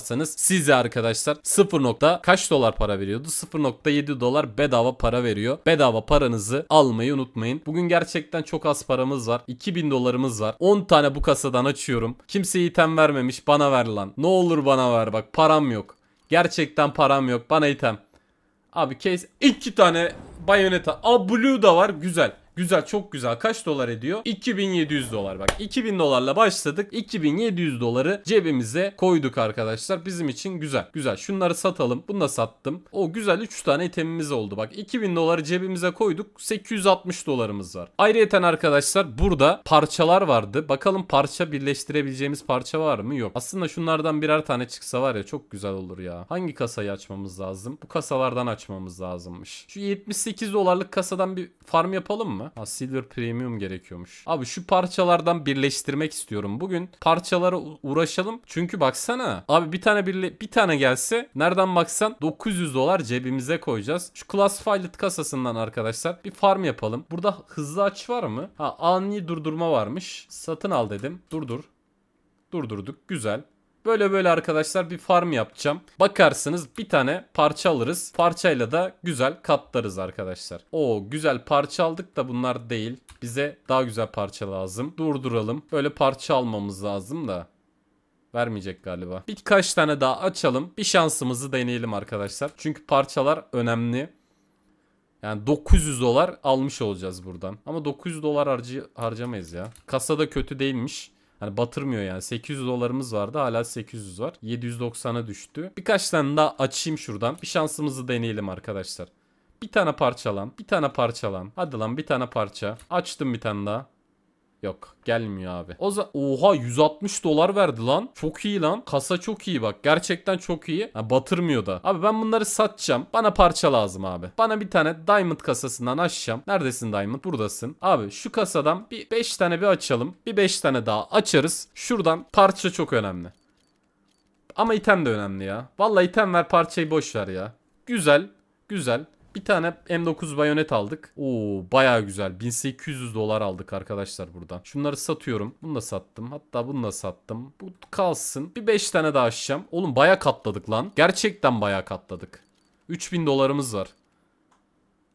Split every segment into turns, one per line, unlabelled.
yaparsanız size arkadaşlar 0. kaç dolar para veriyordu? 0.7 dolar bedava para veriyor. Bedava paranızı almayı unutmayın. Bugün gerçekten çok az paramız var. 2000 dolarımız var. 10 tane bu kasadan açıyorum. Kimse item vermemiş. Bana ver lan. Ne olur bana ver bak. Param yok. Gerçekten param yok. Bana item. Abi case iki tane bayoneta. A blue da var. Güzel. Güzel çok güzel. Kaç dolar ediyor? 2700 dolar bak. 2000 dolarla başladık. 2700 doları cebimize koyduk arkadaşlar. Bizim için güzel. Güzel. Şunları satalım. Bunu da sattım. O güzel 3 tane itemimiz oldu. Bak 2000 doları cebimize koyduk. 860 dolarımız var. Ayrıyeten arkadaşlar burada parçalar vardı. Bakalım parça birleştirebileceğimiz parça var mı? Yok. Aslında şunlardan birer tane çıksa var ya çok güzel olur ya. Hangi kasayı açmamız lazım? Bu kasalardan açmamız lazımmış. Şu 78 dolarlık kasadan bir farm yapalım mı? Ha Silver Premium gerekiyormuş. Abi şu parçalardan birleştirmek istiyorum. Bugün parçalara uğraşalım. Çünkü baksana. Abi bir tane birle bir tane gelse nereden baksan 900 dolar cebimize koyacağız. Şu Classified kasasından arkadaşlar bir farm yapalım. Burada hızlı aç var mı? Ha ani durdurma varmış. Satın al dedim. Durdur. Durdurduk. Güzel. Böyle böyle arkadaşlar bir farm yapacağım. Bakarsınız bir tane parça alırız. Parçayla da güzel katlarız arkadaşlar. O güzel parça aldık da bunlar değil. Bize daha güzel parça lazım. Durduralım. Böyle parça almamız lazım da. Vermeyecek galiba. Birkaç tane daha açalım. Bir şansımızı deneyelim arkadaşlar. Çünkü parçalar önemli. Yani 900 dolar almış olacağız buradan. Ama 900 dolar harcı harcamayız ya. Kasada kötü değilmiş. Hani batırmıyor yani. 800 dolarımız vardı hala 800 var. 790'a düştü. Birkaç tane daha açayım şuradan. Bir şansımızı deneyelim arkadaşlar. Bir tane parçalan. Bir tane parçalan. Hadi lan bir tane parça. Açtım bir tane daha. Yok gelmiyor abi. O zaman oha 160 dolar verdi lan. Çok iyi lan. Kasa çok iyi bak. Gerçekten çok iyi. Ha, batırmıyor da. Abi ben bunları satacağım. Bana parça lazım abi. Bana bir tane diamond kasasından açacağım. Neredesin diamond? Buradasın. Abi şu kasadan bir 5 tane bir açalım. Bir 5 tane daha açarız. Şuradan parça çok önemli. Ama item de önemli ya. Vallahi item ver parçayı boş ver ya. Güzel. Güzel. Bir tane M9 bayonet aldık. Oo baya güzel. 1800 dolar aldık arkadaşlar buradan. Şunları satıyorum. Bunu da sattım. Hatta bunu da sattım. Bu kalsın. Bir 5 tane daha açacağım. Oğlum baya katladık lan. Gerçekten baya katladık. 3000 dolarımız var.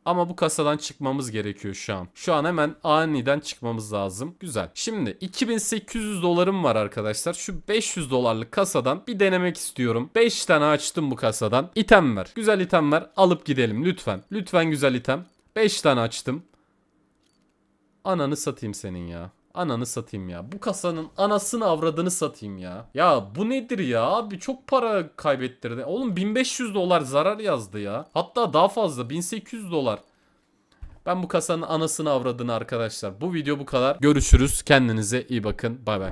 Ama bu kasadan çıkmamız gerekiyor şu an. Şu an hemen aniden çıkmamız lazım. Güzel. Şimdi 2800 dolarım var arkadaşlar. Şu 500 dolarlık kasadan bir denemek istiyorum. 5 tane açtım bu kasadan. İtem ver. Güzel item ver. Alıp gidelim lütfen. Lütfen güzel item. 5 tane açtım. Ananı satayım senin ya. Ananı satayım ya. Bu kasanın anasını avradını satayım ya. Ya bu nedir ya abi çok para kaybettirdi. Oğlum 1500 dolar zarar yazdı ya. Hatta daha fazla 1800 dolar. Ben bu kasanın anasını avradını arkadaşlar. Bu video bu kadar. Görüşürüz. Kendinize iyi bakın. Bay bay.